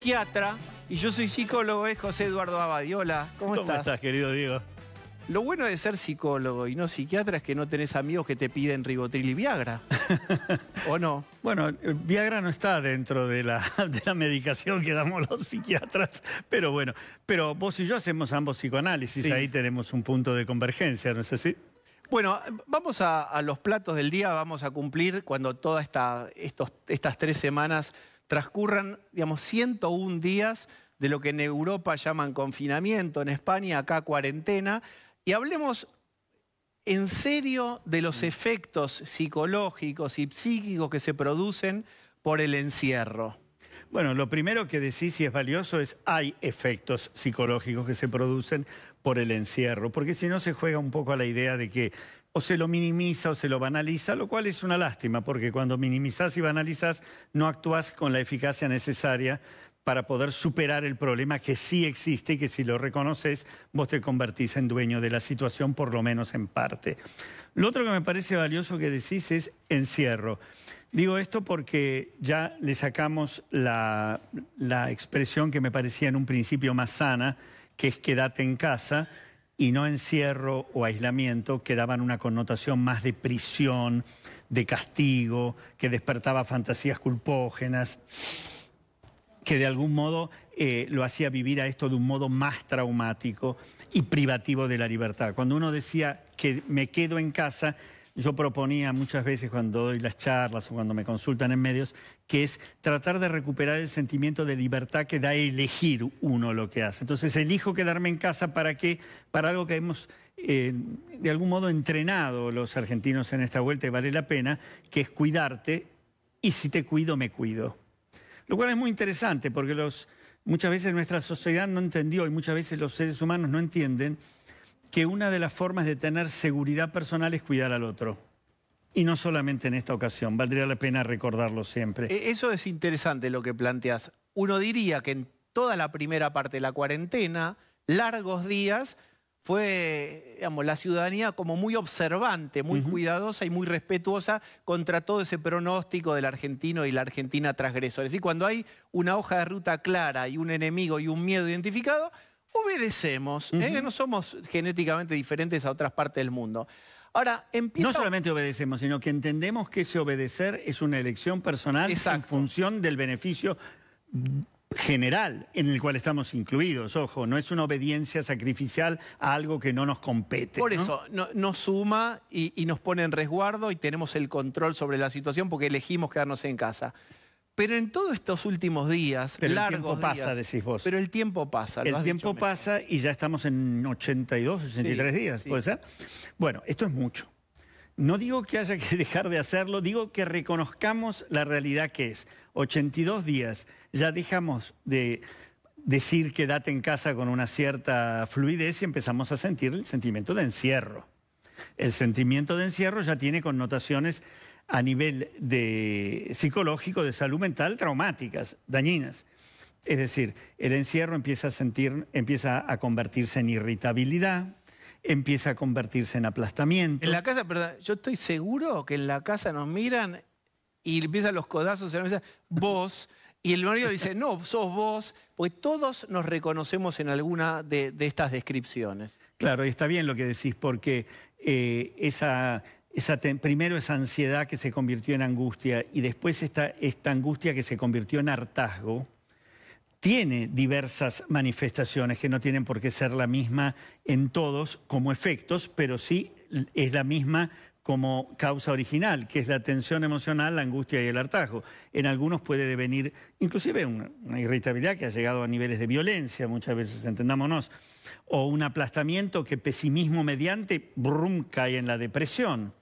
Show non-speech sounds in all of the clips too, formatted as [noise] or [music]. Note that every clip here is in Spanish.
psiquiatra y yo soy psicólogo, es José Eduardo Abadiola. ¿Cómo, ¿Cómo estás? querido Diego? Lo bueno de ser psicólogo y no psiquiatra es que no tenés amigos que te piden ribotril y Viagra. [laughs] ¿O no? Bueno, Viagra no está dentro [laughs] de la, medicación que damos los psiquiatras, pero bueno, pero vos y yo hacemos ambos psicoanálisis, ahí tenemos un punto de convergencia, ¿no es así? Bueno, vamos a, los platos del día, vamos a cumplir cuando todas estas tres semanas transcurran, digamos, 101 días de lo que en Europa llaman confinamiento, en España acá cuarentena, y hablemos en serio de los mm. efectos psicológicos y psíquicos que se producen por el encierro. Bueno, lo primero que decís si es valioso es hay efectos psicológicos que se producen por el encierro, porque si no se juega un poco a la idea de que o se lo minimiza o se lo banaliza, lo cual es una lástima, porque cuando minimizás y banalizás no actuás con la eficacia necesaria para poder superar el problema que sí existe y que si lo reconoces, vos te convertís en dueño de la situación, por lo menos en parte. Lo otro que me parece valioso que decís es encierro. Digo esto porque ya le sacamos la, expresión que me parecía en un principio más sana, que es quédate en casa y no encierro o aislamiento, que daban una connotación más de prisión, de castigo, que despertaba fantasías culpógenas que de algún modo eh, lo hacía vivir a esto de un modo más traumático y privativo de la libertad. Cuando uno decía que me quedo en casa, yo proponía muchas veces cuando doy las charlas o cuando me consultan en medios, que es tratar de recuperar el sentimiento de libertad que da elegir uno lo que hace. Entonces elijo quedarme en casa para qué, para algo que hemos eh, de algún modo entrenado los argentinos en esta vuelta y vale la pena, que es cuidarte y si te cuido me cuido. Lo cual es muy interesante porque muchas veces nuestra sociedad no entendió y muchas veces los seres humanos no entienden que una de las formas de tener seguridad personal es cuidar al otro. Y no solamente en esta ocasión, valdría la pena recordarlo siempre. E-, eso es interesante lo que planteas. Uno diría que en toda la primera parte de la cuarentena, largos días, fue la ciudadanía como muy observante, muy cuidadosa y muy respetuosa contra todo ese pronóstico del argentino y la argentina transgresores Y cuando hay una hoja de ruta clara y un enemigo y un miedo identificado, obedecemos, ¿eh? no somos genéticamente diferentes a otras partes del mundo. Ahora, No solamente obedecemos, sino que entendemos que ese obedecer es una elección personal en función del beneficio general en el cual estamos incluidos, ojo, no es una obediencia sacrificial a algo que no nos compete. Por eso, nos suma y, nos pone en resguardo y tenemos el control sobre la situación porque elegimos quedarnos en casa. Pero en todos estos últimos días, pero el tiempo pasa, decís vos. Pero el tiempo pasa. El tiempo pasa y ya estamos en 82, 83 días, ¿puede ser? Bueno, esto es mucho. No digo que haya que [laughs] dejar de hacerlo, digo que reconozcamos la realidad que es. 82 días. Ya dejamos de decir date en casa con una cierta fluidez y empezamos a sentir el sentimiento de encierro. El sentimiento de encierro ya tiene connotaciones a nivel de psicológico, de salud mental, traumáticas, dañinas. Es decir, el encierro empieza a, sentir, empieza a convertirse en irritabilidad, empieza a convertirse en aplastamiento. En la casa, perdón, yo estoy seguro que en la casa nos miran y empiezan los codazos en la mesa, vos, y el marido dice, no, sos vos, porque todos nos reconocemos en alguna de, estas descripciones. Claro, y está bien lo que decís, porque eh, esa, primero esa ansiedad que se convirtió en angustia y después esta, esta angustia que se convirtió en hartazgo, tiene diversas manifestaciones que no tienen por qué ser la misma en todos como efectos, pero sí es la misma como causa original, que es la tensión emocional, la angustia y el hartazgo. En algunos puede devenir inclusive una, irritabilidad que ha llegado a niveles de violencia muchas veces, entendámonos, o un aplastamiento que pesimismo mediante brum cae en la depresión.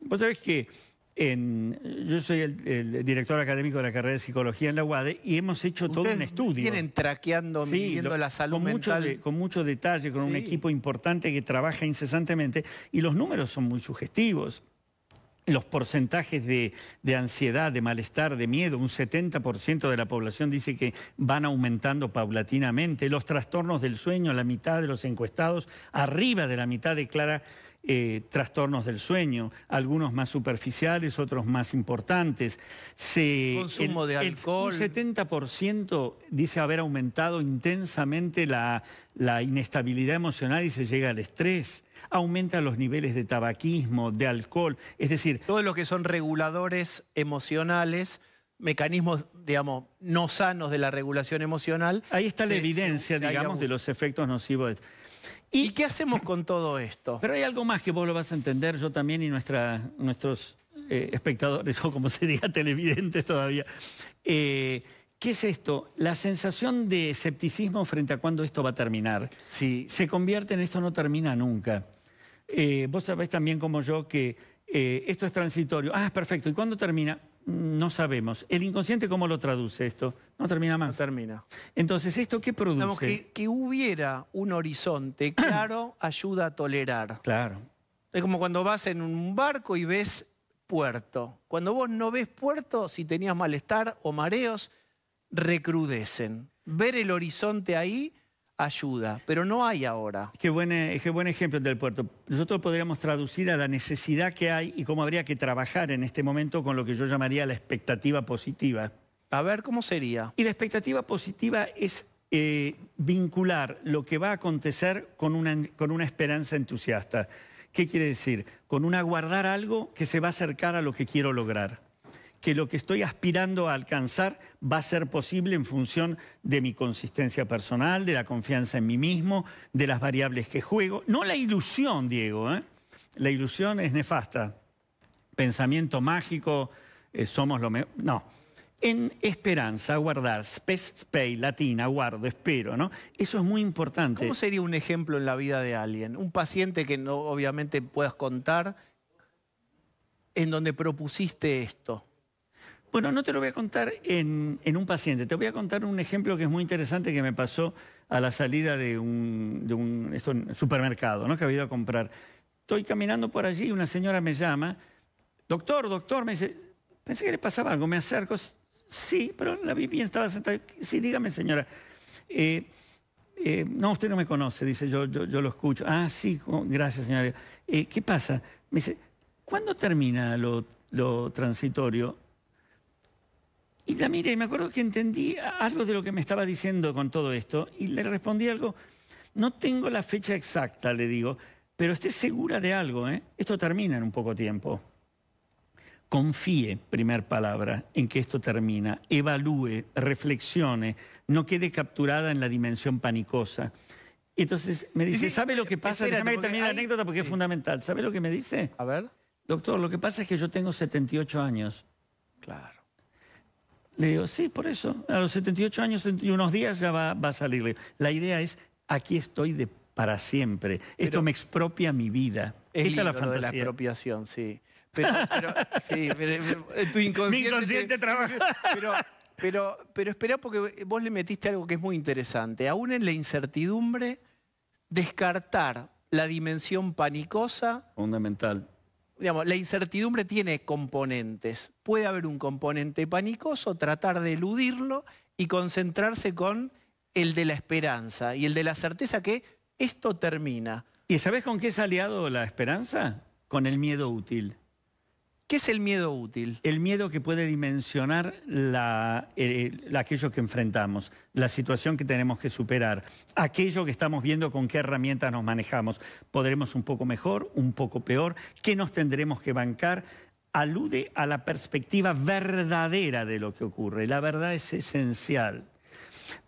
Vos sabés que yo soy el, director académico de la carrera de psicología en la UADE y hemos hecho todo un estudio. Vienen traqueando, midiendo la salud con mental. Mucho con mucho detalle, con un equipo importante que trabaja incesantemente y los números son muy sugestivos los porcentajes de, ansiedad, de malestar, de miedo, un 70% de la población dice que van aumentando paulatinamente, los trastornos del sueño, la mitad de los encuestados, arriba de la mitad declara eh, trastornos del sueño, algunos más superficiales, otros más importantes. Se, Consumo de alcohol. El, 70% dice haber aumentado intensamente la, la inestabilidad emocional y se llega al estrés aumenta los niveles de tabaquismo, de alcohol, es decir... Todo lo que son reguladores emocionales mecanismos, digamos, no sanos de la regulación emocional. Ahí está la evidencia, digamos, de los efectos nocivos. ¿Y, qué hacemos con todo esto? Pero hay algo más que vos lo vas a entender, yo también y nuestros eh, espectadores, [laughs] o como se diga, televidentes todavía. Eh, ¿Qué es esto? La sensación de escepticismo frente a cuándo esto va a terminar. Sí. Se convierte en esto no termina nunca. Eh, vos sabés también como yo que eh, esto es transitorio. Ah, es perfecto. ¿Y cuándo termina? Mm, no sabemos. ¿El inconsciente cómo lo traduce esto? No termina más. No termina. Entonces, ¿esto qué produce? que hubiera un horizonte [clears throat] claro ayuda a tolerar. Claro. Es como cuando vas en un barco y ves puerto. Cuando vos no ves puerto, si tenías malestar o mareos, recrudecen. Ver el horizonte ahí ayuda, pero no hay ahora. Qué buen, ejemplo del puerto. Nosotros podríamos traducir a la necesidad que hay y cómo habría que trabajar en este momento con lo que yo llamaría la expectativa positiva. A ver, ¿cómo sería? Y la expectativa positiva es eh, vincular lo que va a acontecer con una, con una esperanza entusiasta. ¿Qué quiere decir? Con un aguardar algo que se va a acercar a lo que quiero lograr que lo que estoy aspirando a alcanzar va a ser posible en función de mi consistencia personal, de la confianza en mí mismo, de las variables que juego. No la ilusión, Diego. ¿eh? La ilusión es nefasta. Pensamiento mágico, eh, somos lo mejor. No. En esperanza, guardar, spes, pay, latina, guardo, espero, ¿no? Eso es muy importante. ¿Cómo sería un ejemplo en la vida de alguien? Un paciente que no, obviamente puedas contar, en donde propusiste esto. Bueno, no te lo voy a contar en, un paciente, te voy a contar un ejemplo que es muy interesante que me pasó a la salida de un, supermercado, ¿no? que había ido a comprar. Estoy caminando por allí y una señora me llama, doctor, doctor, me dice, pensé que le pasaba algo, me acerco, sí, pero la vi bien, estaba sentada, sí, dígame señora. Eh, eh, no, usted no me conoce, dice, yo, yo, lo escucho. Ah, sí, gracias señora. Eh, ¿Qué pasa? Me dice, ¿cuándo termina lo transitorio? Y la y me acuerdo que entendí algo de lo que me estaba diciendo con todo esto y le respondí algo, no tengo la fecha exacta, le digo, pero esté segura de algo, ¿eh? esto termina en un poco tiempo. Confíe, primer palabra, en que esto termina, evalúe, reflexione, no quede capturada en la dimensión panicosa. Entonces me dice, ¿sabe lo que pasa? y Déjame que termine la anécdota porque es fundamental. ¿Sabe lo que me dice? A ver. Doctor, lo que pasa es que yo tengo 78 años. Claro. Le digo, sí, por eso, a los 78 años y unos días ya va, a salir. la idea es, aquí estoy de para siempre, esto me expropia mi vida. Es la fantasía. de la expropiación, sí. Pero, pero, eh, Mi inconsciente trabaja. Pero, pero, pero esperá, porque vos le metiste algo que es muy interesante. Aún en la incertidumbre, descartar la dimensión panicosa. Fundamental la incertidumbre tiene componentes. Puede haber un componente panicoso, tratar de eludirlo y concentrarse con el de la esperanza y el de la certeza que esto termina. ¿Y sabes con qué es aliado la esperanza? Con el miedo útil. ¿Qué es el miedo útil? El miedo que puede dimensionar la, eh, aquello que enfrentamos, la situación que tenemos que superar, aquello que estamos viendo con qué herramientas nos manejamos. ¿Podremos un poco mejor, un poco peor? ¿Qué nos tendremos que bancar? Alude a la perspectiva verdadera de lo que ocurre. La verdad es esencial,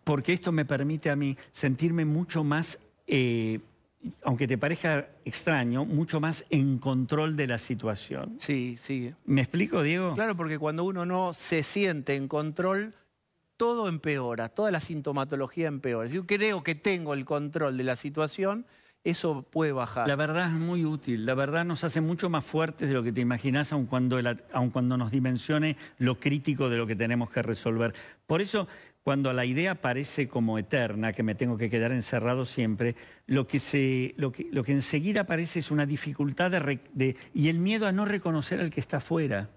porque esto me permite a mí sentirme mucho más... Eh, aunque te parezca extraño, mucho más en control de la situación. Sí, sí. ¿Me explico, Diego? Claro, porque cuando uno no se siente en control, todo empeora, toda la sintomatología empeora. Si yo creo que tengo el control de la situación, eso puede bajar. La verdad es muy útil, la verdad nos hace mucho más fuertes de lo que te imaginas, aun cuando, aun cuando nos dimensione lo crítico de lo que tenemos que resolver. Por eso cuando la idea parece como eterna, que me tengo que quedar encerrado siempre, lo que, se, lo que, lo que enseguida aparece es una dificultad de, y el miedo a no reconocer al que está fuera.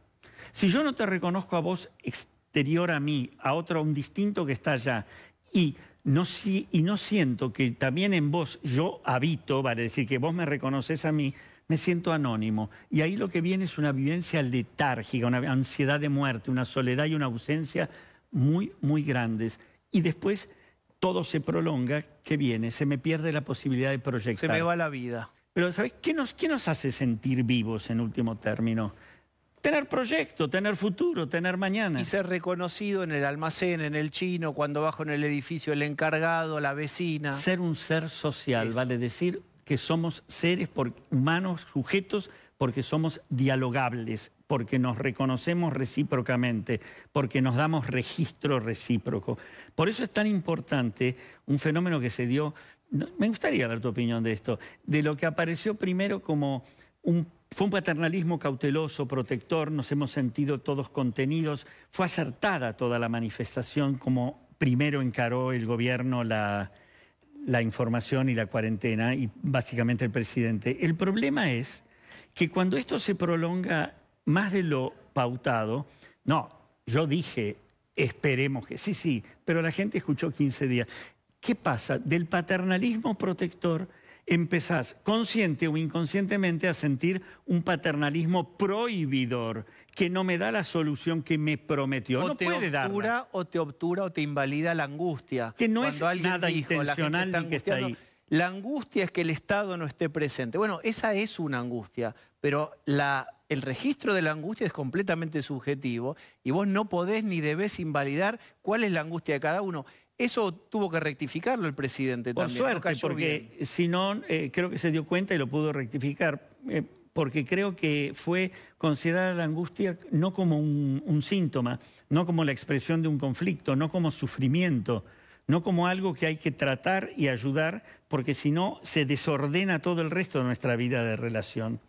Si yo no te reconozco a vos exterior a mí, a otro, a un distinto que está allá, y no, si, y no siento que también en vos yo habito, vale decir que vos me reconoces a mí, me siento anónimo. Y ahí lo que viene es una vivencia letárgica, una ansiedad de muerte, una soledad y una ausencia muy, muy grandes. Y después todo se prolonga, ¿qué viene? Se me pierde la posibilidad de proyectar. Se me va la vida. Pero ¿sabes qué nos, qué nos hace sentir vivos en último término? Tener proyecto, tener futuro, tener mañana. Y ser reconocido en el almacén, en el chino, cuando bajo en el edificio el encargado, la vecina. Ser un ser social, vale decir que somos seres humanos, sujetos porque somos dialogables, porque nos reconocemos recíprocamente, porque nos damos registro recíproco. Por eso es tan importante un fenómeno que se dio, me gustaría ver tu opinión de esto, de lo que apareció primero como un fue un paternalismo cauteloso, protector, nos hemos sentido todos contenidos. Fue acertada toda la manifestación como primero encaró el gobierno la información y la cuarentena y básicamente el presidente. El problema es que cuando esto se prolonga más de lo pautado, no, yo dije, esperemos que sí, sí, pero la gente escuchó 15 días. ¿Qué pasa? Del paternalismo protector empezás consciente o inconscientemente a sentir un paternalismo prohibidor que no me da la solución que me prometió. O no te puede obtura, O te obtura o te invalida la angustia. Que no es nada intencional ni que está ahí. La angustia es que el Estado no esté presente. Bueno, esa es una angustia, pero el registro de la angustia es completamente subjetivo y vos no podés ni debés invalidar cuál es la angustia de cada uno. Eso tuvo que rectificarlo el presidente también. Por suerte, porque si no, eh, creo que se dio cuenta y lo pudo rectificar. Eh, porque creo que fue considerar la angustia no como un síntoma, no como la expresión de un conflicto, no como sufrimiento, no como algo que hay que tratar y ayudar, porque si no se desordena todo el resto de nuestra vida de relación.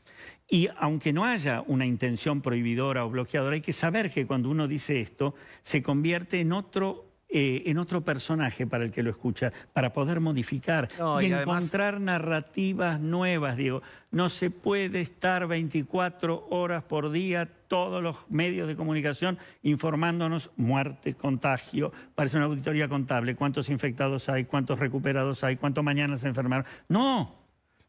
Y aunque no haya una intención prohibidora o bloqueadora, hay que saber que cuando uno dice esto, se convierte en otro eh, en otro personaje para el que lo escucha, para poder modificar y, encontrar narrativas nuevas, digo No se puede estar 24 horas por día todos los medios de comunicación informándonos muerte, contagio, parece una auditoría contable, cuántos infectados hay, cuántos recuperados hay, cuántos mañana se enfermaron. No,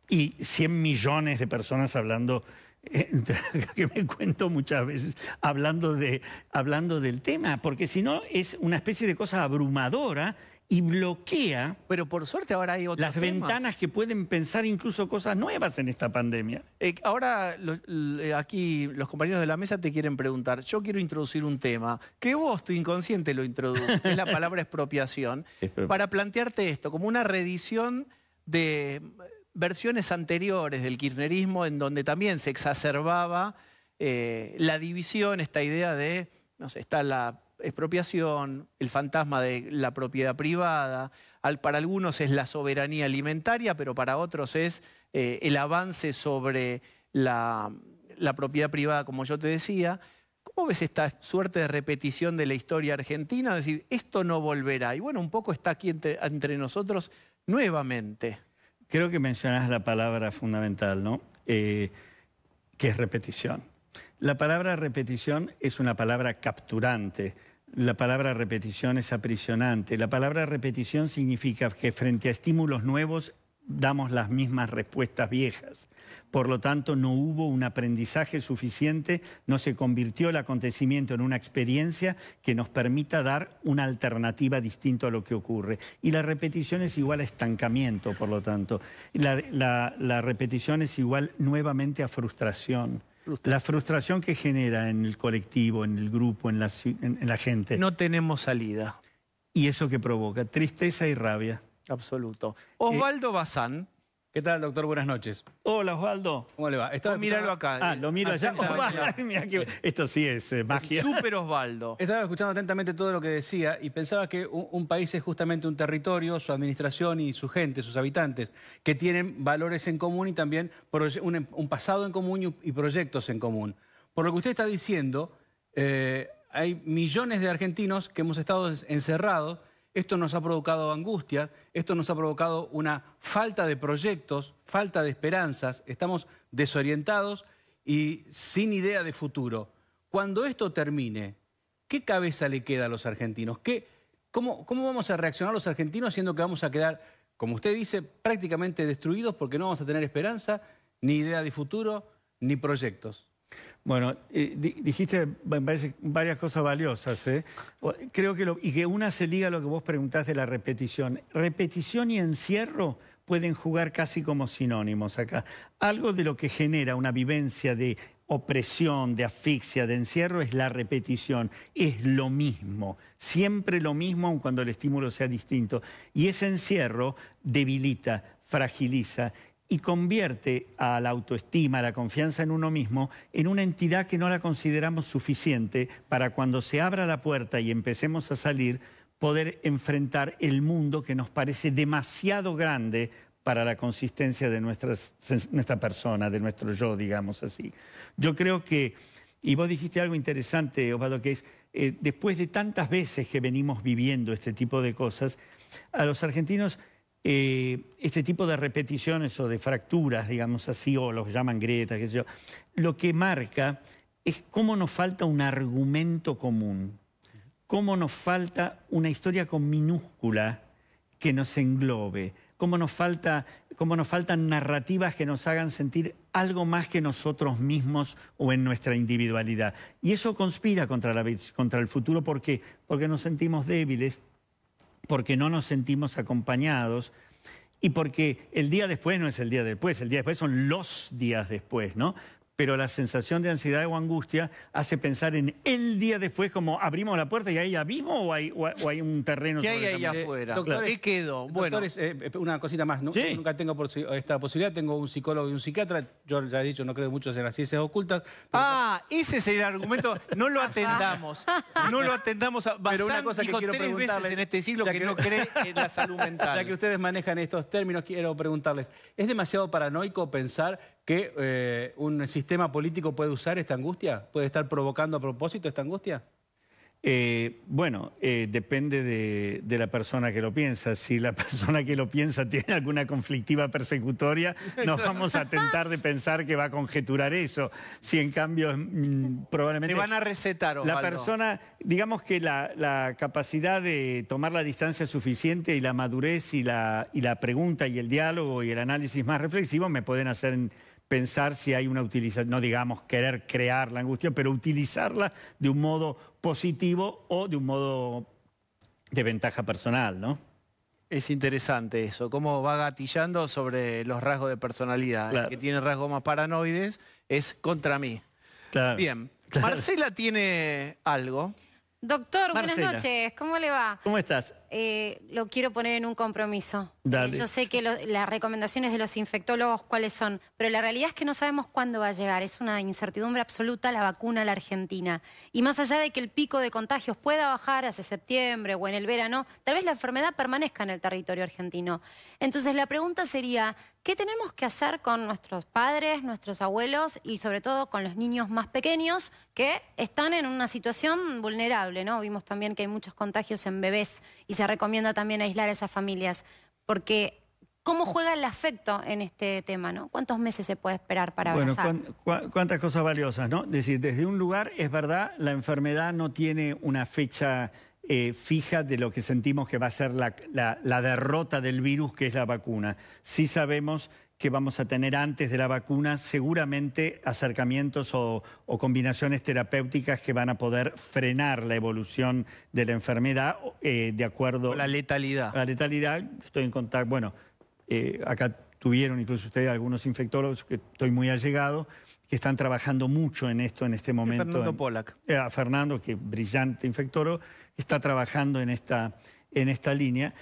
y 100 millones de personas hablando [laughs] que me cuento muchas veces hablando, de, hablando del tema, porque si no es una especie de cosa abrumadora y bloquea. Pero por suerte ahora hay otras. Las ventanas que pueden pensar incluso cosas nuevas en esta pandemia. Eh, ahora eh, aquí los compañeros de la mesa te quieren preguntar. Yo quiero introducir un tema que vos, tu inconsciente, lo introduces, es la palabra [laughs] expropiación, para plantearte esto como una redición de versiones anteriores del kirchnerismo en donde también se exacerbaba eh, la división, esta idea de, no sé, está la expropiación, el fantasma de la propiedad privada, para algunos es la soberanía alimentaria, pero para otros es eh, el avance sobre la, propiedad privada, como yo te decía. ¿Cómo ves esta suerte de repetición de la historia argentina? Es decir, esto no volverá. Y bueno, un poco está aquí entre nosotros nuevamente creo que mencionas la palabra fundamental, ¿no? Eh, que es repetición. La palabra repetición es una palabra capturante. La palabra repetición es aprisionante. La palabra repetición significa que frente a estímulos nuevos damos las mismas respuestas viejas. Por lo tanto, no hubo un aprendizaje suficiente, no se convirtió el acontecimiento en una experiencia que nos permita dar una alternativa distinta a lo que ocurre. Y la repetición es igual a estancamiento, por lo tanto. La, repetición es igual nuevamente a frustración. La frustración que genera en el colectivo, en el grupo, en la, en la gente. No tenemos salida. ¿Y eso que provoca? Tristeza y rabia absoluto. Osvaldo Bazán. ¿Qué tal, doctor? Buenas noches. Hola, Osvaldo. ¿Cómo le va? Estaba oh, míralo acá. Ah, lo miro allá. [laughs] Esto sí es eh, magia. Súper Osvaldo. Estaba escuchando atentamente todo lo que decía y pensaba que un, país es justamente un territorio, su administración y su gente, sus habitantes, que tienen valores en común y también un, pasado en común y, proyectos en común. Por lo que usted está diciendo, eh, hay millones de argentinos que hemos estado encerrados esto nos ha provocado angustia, esto nos ha provocado una falta de proyectos, falta de esperanzas, estamos desorientados y sin idea de futuro. Cuando esto termine, ¿qué cabeza le queda a los argentinos? ¿Qué, cómo, ¿Cómo vamos a reaccionar los argentinos siendo que vamos a quedar, como usted dice, prácticamente destruidos porque no vamos a tener esperanza, ni idea de futuro, ni proyectos? Bueno, eh, dijiste varias cosas valiosas, ¿eh? Creo que y que una se liga a lo que vos preguntaste de la repetición. Repetición y encierro pueden jugar casi como sinónimos acá. Algo de lo que genera una vivencia de opresión, de asfixia, de encierro es la repetición, es lo mismo, siempre lo mismo aun cuando el estímulo sea distinto. Y ese encierro debilita, fragiliza y convierte a la autoestima, a la confianza en uno mismo, en una entidad que no la consideramos suficiente para cuando se abra la puerta y empecemos a salir, poder enfrentar el mundo que nos parece demasiado grande para la consistencia de nuestra persona, de nuestro yo, digamos así. Yo creo que, y vos dijiste algo interesante, Osvaldo, que es, eh, después de tantas veces que venimos viviendo este tipo de cosas, a los argentinos eh, este tipo de repeticiones o de fracturas, digamos así, o los llaman grietas, lo que marca es cómo nos falta un argumento común, cómo nos falta una historia con minúscula que nos englobe, cómo nos, falta, cómo nos faltan narrativas que nos hagan sentir algo más que nosotros mismos o en nuestra individualidad. Y eso conspira contra, la, contra el futuro ¿por porque nos sentimos débiles, porque no nos sentimos acompañados y porque el día después no es el día después, el día después son los días después, ¿no? pero la sensación de ansiedad o angustia hace pensar en el día después, como abrimos la puerta y ahí abismo o hay, o hay un terreno. ¿Qué sobre hay ahí afuera? Eh, doctores, ¿Qué quedó? Bueno. Doctores, eh, eh, una cosita más. Nunca tengo esta posibilidad. Tengo un psicólogo y un psiquiatra. Yo ya he dicho, no creo mucho en las ciencias ocultas. Ah, ese es el argumento. No lo atendamos. no lo atendamos. A... pero una cosa que quiero tres veces en este siglo que, no cree en la salud [laughs] mental. Ya que ustedes manejan estos términos, quiero preguntarles. ¿Es demasiado paranoico pensar que eh, un sistema político puede usar esta angustia? ¿Puede estar provocando a propósito esta angustia? Eh, bueno, eh, depende de, la persona que lo piensa. Si la [laughs] persona que lo piensa tiene alguna conflictiva persecutoria, nos vamos a tentar de pensar que va a conjeturar eso. Si en cambio mm, probablemente... Te van a recetar, Osvaldo. La persona, digamos que la, la, capacidad de tomar la distancia suficiente y la madurez y la, y la pregunta y el diálogo y el análisis más reflexivo me pueden hacer pensar si hay una utilización, no digamos querer crear la angustia, pero utilizarla de un modo positivo o de un modo de ventaja personal, ¿no? Es interesante eso, cómo va gatillando sobre los rasgos de personalidad. El que tiene rasgos más paranoides es contra mí. Bien. [laughs] Marcela tiene algo. Doctor, buenas noches. ¿Cómo le va? ¿Cómo estás? Eh, lo quiero poner en un compromiso. Eh, yo sé que las recomendaciones de los infectólogos cuáles son, pero la realidad es que no sabemos cuándo va a llegar. Es una incertidumbre absoluta la vacuna a la Argentina. Y más allá de que el pico de contagios pueda bajar hacia septiembre o en el verano, tal vez la enfermedad permanezca en el territorio argentino. Entonces la pregunta sería, ¿qué tenemos que hacer con nuestros padres, nuestros abuelos y sobre todo con los niños más pequeños que están en una situación vulnerable? Vimos también que hay muchos contagios en bebés y se recomienda también aislar a esas familias, porque ¿Cómo juega el afecto en este tema? ¿no? ¿Cuántos meses se puede esperar para avanzar? Bueno, cuántas cosas valiosas, ¿no? Es decir, desde un lugar, es verdad, la enfermedad no tiene una fecha eh, fija de lo que sentimos que va a ser la, la, la derrota del virus, que es la vacuna. Sí sabemos que vamos a tener antes de la vacuna, seguramente acercamientos o, combinaciones terapéuticas que van a poder frenar la evolución de la enfermedad eh, de acuerdo... A la letalidad. La letalidad, estoy en contacto, bueno, eh, acá tuvieron incluso ustedes algunos infectólogos que estoy muy allegado, que están trabajando mucho en esto en este momento. Fernando Polak. Eh, Fernando, que brillante infectólogo, está trabajando en esta, en esta línea.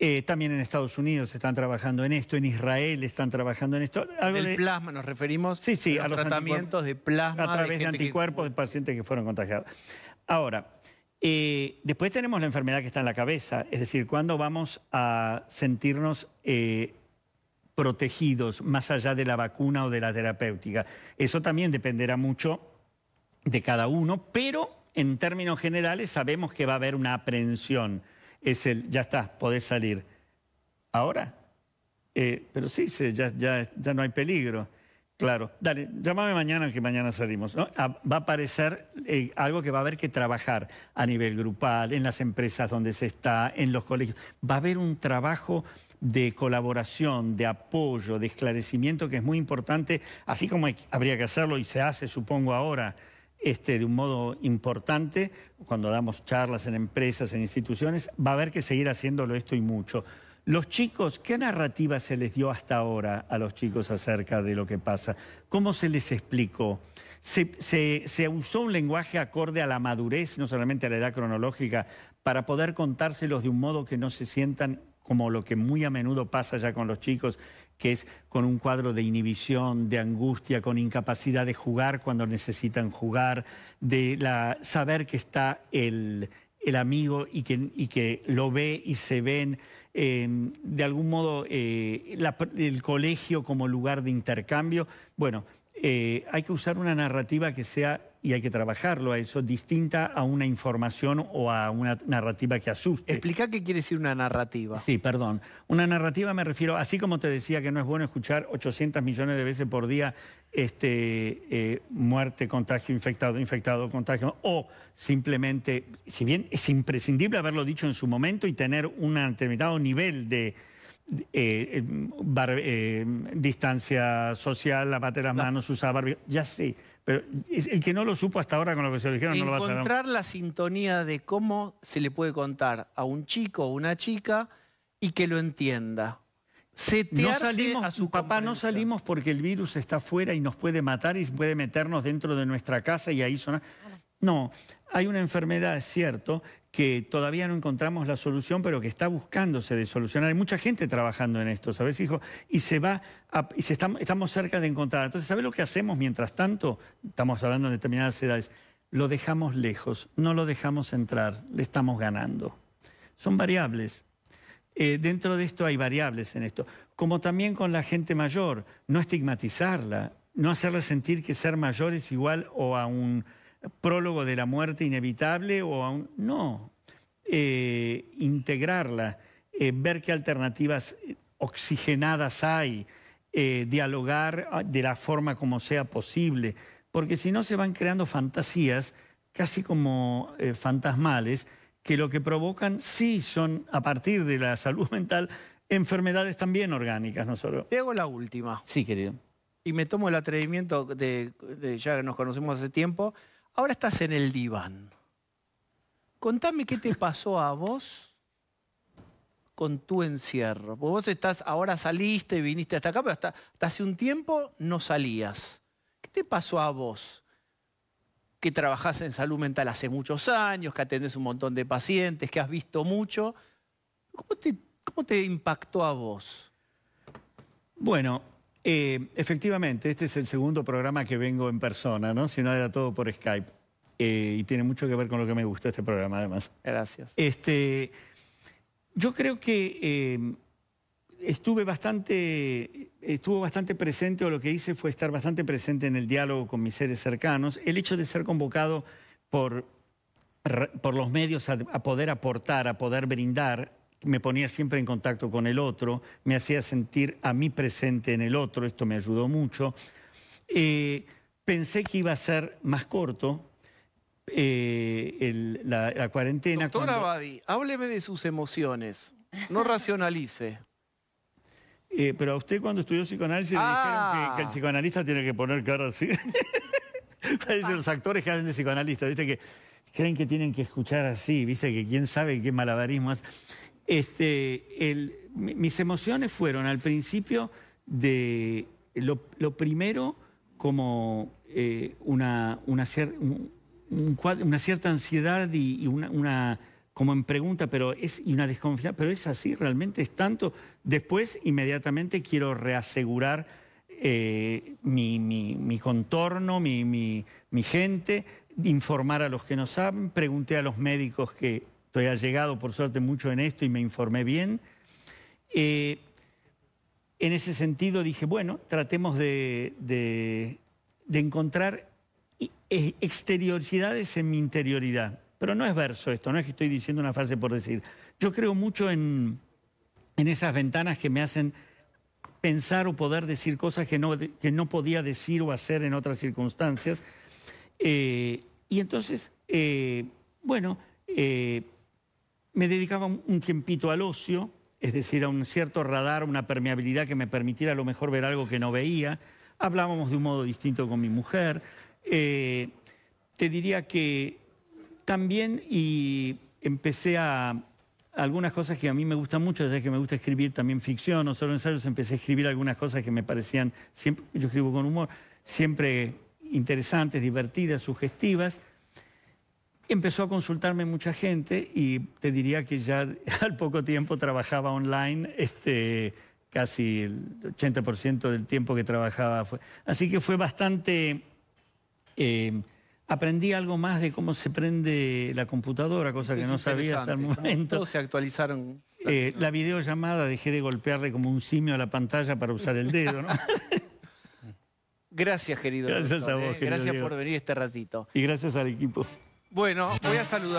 Eh, también en Estados Unidos están trabajando en esto, en Israel están trabajando en esto. el plasma, nos referimos a, los, tratamientos de plasma. A través de, anticuerpos de pacientes que fueron contagiados. Ahora, eh, después tenemos la enfermedad que está en la cabeza, es decir, cuándo vamos a sentirnos eh, protegidos más allá de la vacuna o de la terapéutica. Eso también dependerá mucho de cada uno, pero en términos generales sabemos que va a haber una aprehensión es el, ya está, podés salir. Ahora, eh, pero sí, ya, ya, ya, no hay peligro. Claro, dale, llámame mañana que mañana salimos. ¿no? Ah, va a aparecer eh, algo que va a haber que trabajar a nivel grupal, en las empresas donde se está, en los colegios. Va a haber un trabajo de colaboración, de apoyo, de esclarecimiento que es muy importante, así como habría que hacerlo y se hace, supongo, ahora este, de un modo importante, cuando damos charlas en empresas, en instituciones, va a haber que seguir haciéndolo esto y mucho. Los chicos, ¿qué narrativa se les dio hasta ahora a los chicos acerca de lo que pasa? ¿Cómo se les explicó? se usó un lenguaje acorde a la madurez, no solamente a la edad cronológica, para poder contárselos de un modo que no se sientan como lo que muy a menudo pasa ya con los chicos, que es con un cuadro de inhibición, de angustia, con incapacidad de jugar cuando necesitan jugar, de la, saber que está el, amigo y que, que, lo ve y se ven. Em, de algún modo, eh, el colegio como lugar de intercambio. Bueno, eh, hay que usar una narrativa que sea y hay que trabajarlo a eso, distinta a una información o a una narrativa que asuste. Explica qué quiere decir una narrativa. Sí, perdón. Una narrativa me refiero, así como te decía que no es bueno escuchar 800 millones de veces por día este, eh, muerte, contagio, infectado, infectado, contagio, o simplemente, si bien es imprescindible haberlo dicho en su momento y tener un determinado nivel de... Eh, eh, eh distancia social, lavate las manos, usar barbilla, ya sé el que no lo supo hasta ahora con lo que se lo dijeron no lo va a Encontrar la sintonía de cómo se le puede contar a un chico o una chica y que lo entienda. No salimos, a su papá, no salimos porque el virus está afuera y nos puede matar y puede meternos dentro de nuestra casa y ahí sonar. No, hay una enfermedad, es cierto, que todavía no encontramos la solución, pero que está buscándose de solucionar. Hay mucha gente trabajando en esto, ¿sabes, hijo? Y se va, y estamos cerca de encontrar. Entonces, ¿sabes lo que hacemos mientras tanto? Estamos hablando de determinadas edades. Lo dejamos lejos, no lo dejamos entrar, le estamos ganando. Son variables. Eh, dentro de esto hay variables en esto. Como también con la gente mayor, no estigmatizarla, no hacerle sentir que ser mayor es igual o a un prólogo de la muerte inevitable o aún... No, eh, integrarla, eh, ver qué alternativas oxigenadas hay, eh, dialogar ah, de la forma como sea posible, porque si no se van creando fantasías casi como fantasmales que lo que provocan sí son, a partir de la salud [laughs] mental, enfermedades también orgánicas, no solo. Te hago la última. Sí, querido. Y me tomo el atrevimiento de, de ya nos conocemos hace tiempo, Ahora estás en el diván. Contame qué te pasó a vos con tu encierro. Porque vos estás, ahora saliste, y viniste hasta acá, pero hasta, hace un tiempo no salías. ¿Qué te pasó a vos? Que trabajás en salud mental hace muchos años, que atendés un montón de pacientes, que has visto mucho. ¿Cómo te, cómo te impactó a vos? Bueno, eh, efectivamente, este es el segundo programa que vengo en persona, ¿no? Si no era todo por Skype. Eh, y tiene mucho que ver con lo que me gusta este programa, además. Gracias. Este, yo creo que eh, estuve bastante, estuvo bastante presente, o lo que hice fue estar bastante presente en el diálogo con mis seres cercanos. El hecho de ser convocado por, por los medios a poder aportar, a poder brindar me ponía siempre en contacto con el otro, me hacía sentir a mí presente en el otro, esto me ayudó mucho. Eh, pensé que iba a ser más corto eh, la, cuarentena. Doctora hábleme de sus emociones, no [laughs] racionalice. Eh, pero a usted cuando estudió psicoanálisis le dijeron que, ah. el psicoanalista tiene que poner cara así. [laughs] los actores que hacen de psicoanalistas, Que creen que tienen que escuchar así, ¿viste? Que quién sabe qué malabarismo hace. Este, mis emociones fueron al principio de lo, primero como eh, una, una, cierta ansiedad y, una, como en pregunta, pero es y una desconfianza, pero es así, realmente es tanto. Después, inmediatamente quiero reasegurar eh, mi, contorno, mi, mi, gente, informar a los que no saben, pregunté a los médicos que Estoy allegado, por suerte, mucho en esto y me informé bien. Eh, en ese sentido dije, bueno, tratemos de, encontrar e, exterioridades en mi interioridad. Pero no es verso esto, no es que estoy diciendo una frase por decir. Yo creo mucho en, esas ventanas que me hacen pensar o poder decir cosas que no, podía decir o hacer en otras circunstancias. Eh, y entonces, eh, bueno, me dedicaba un tiempito al ocio, es decir, a un cierto radar, una permeabilidad que me permitiera a lo mejor ver algo que no veía. Hablábamos de un modo distinto con mi mujer. Eh, te diría que también y empecé a algunas cosas que a mí me gustan mucho, ya que me gusta escribir también ficción o solo ensayos, empecé a escribir algunas cosas que me parecían, siempre, yo escribo con humor, siempre interesantes, divertidas, sugestivas empezó a consultarme mucha gente y te diría que ya [laughs] al poco tiempo trabajaba online, este, casi el 80% del tiempo que trabajaba fue. Así que fue bastante... Eh, aprendí algo más de cómo se prende la computadora, cosa que no sabía hasta el momento. se actualizaron. Eh, la videollamada dejé de golpearle como un simio a la pantalla para usar el dedo, [laughs] Gracias, querido. Gracias a vos, eh. Gracias por venir este ratito. Y gracias al equipo. Bueno, voy a saludar.